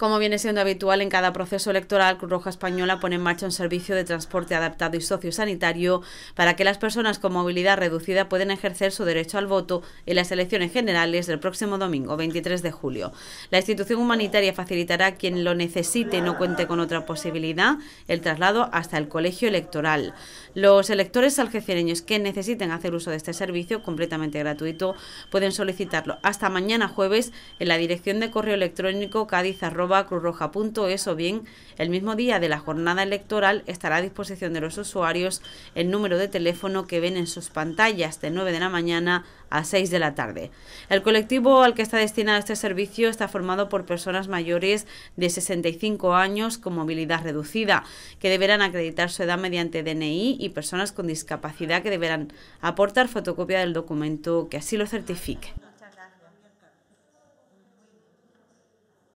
Como viene siendo habitual en cada proceso electoral, Cruz Roja Española pone en marcha un servicio de transporte adaptado y sociosanitario para que las personas con movilidad reducida puedan ejercer su derecho al voto en las elecciones generales del próximo domingo 23 de julio. La institución humanitaria facilitará a quien lo necesite y no cuente con otra posibilidad el traslado hasta el colegio electoral. Los electores algecireños que necesiten hacer uso de este servicio completamente gratuito pueden solicitarlo hasta mañana jueves en la dirección de correo electrónico cádiz.com cruzroja.es o bien el mismo día de la jornada electoral estará a disposición de los usuarios el número de teléfono que ven en sus pantallas de 9 de la mañana a 6 de la tarde. El colectivo al que está destinado este servicio está formado por personas mayores de 65 años con movilidad reducida, que deberán acreditar su edad mediante DNI y personas con discapacidad que deberán aportar fotocopia del documento que así lo certifique.